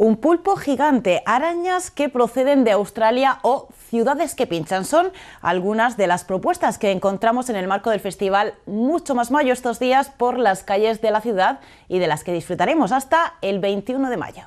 un pulpo gigante, arañas que proceden de Australia o ciudades que pinchan. Son algunas de las propuestas que encontramos en el marco del festival Mucho Más Mayo estos días por las calles de la ciudad y de las que disfrutaremos hasta el 21 de mayo.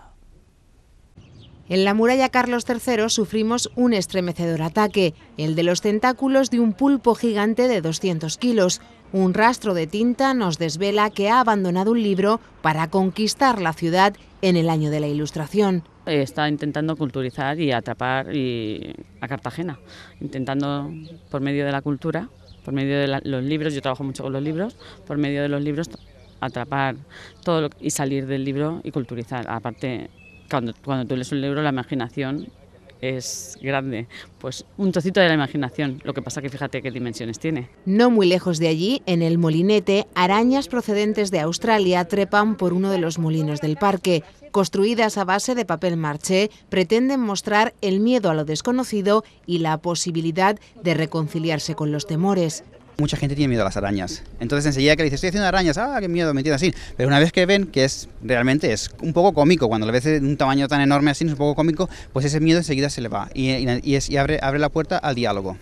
En la muralla Carlos III sufrimos un estremecedor ataque, el de los tentáculos de un pulpo gigante de 200 kilos. Un rastro de tinta nos desvela que ha abandonado un libro para conquistar la ciudad en el año de la Ilustración. Está intentando culturizar y atrapar a Cartagena, intentando por medio de la cultura, por medio de los libros, yo trabajo mucho con los libros, por medio de los libros atrapar todo y salir del libro y culturizar. Aparte, cuando, tú lees un libro, la imaginación es grande. Pues un trocito de la imaginación, lo que pasa que fíjate qué dimensiones tiene. No muy lejos de allí, en el molinete, arañas procedentes de Australia trepan por uno de los molinos del parque. Construidas a base de papel marché, pretenden mostrar el miedo a lo desconocido y la posibilidad de reconciliarse con los temores. Mucha gente tiene miedo a las arañas. Entonces enseguida que le dices, estoy haciendo arañas, ah, qué miedo, me así. Pero una vez que ven que es realmente es un poco cómico, cuando le ves de un tamaño tan enorme así, es un poco cómico, pues ese miedo enseguida se le va y, y, es, abre, abre la puerta al diálogo.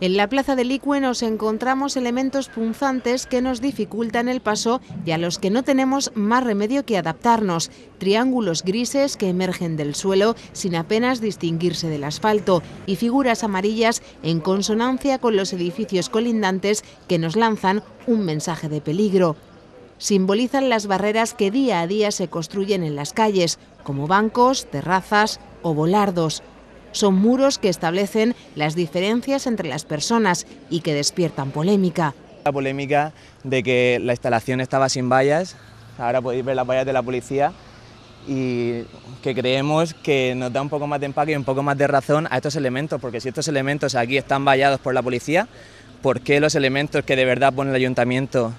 En la plaza de Licue nos encontramos elementos punzantes que nos dificultan el paso y a los que no tenemos más remedio que adaptarnos. Triángulos grises que emergen del suelo sin apenas distinguirse del asfalto y figuras amarillas en consonancia con los edificios colindantes que nos lanzan un mensaje de peligro. Simbolizan las barreras que día a día se construyen en las calles, como bancos, terrazas o volardos son muros que establecen las diferencias entre las personas y que despiertan polémica. La polémica de que la instalación estaba sin vallas, ahora podéis ver las vallas de la policía y que creemos que nos da un poco más de empaque y un poco más de razón a estos elementos, porque si estos elementos aquí están vallados por la policía, ¿por qué los elementos que de verdad pone el ayuntamiento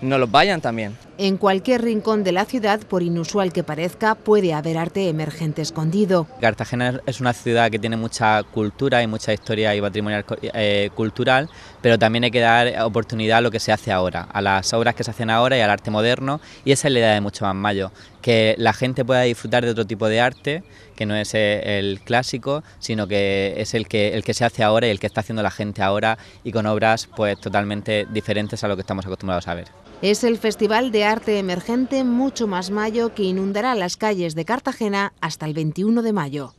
no los vayan también? En cualquier rincón de la ciudad, por inusual que parezca, puede haber arte emergente escondido. Cartagena es una ciudad que tiene mucha cultura y mucha historia y patrimonio eh, cultural, pero también hay que dar oportunidad a lo que se hace ahora, a las obras que se hacen ahora y al arte moderno, y esa es la idea de Mucho Más Mayo, que la gente pueda disfrutar de otro tipo de arte, que no es eh, el clásico, sino que es el que, se hace ahora y el que está haciendo la gente ahora y con obras pues totalmente diferentes a lo que estamos acostumbrados a ver. Es el Festival de Arte Emergente mucho más mayo que inundará las calles de Cartagena hasta el 21 de mayo.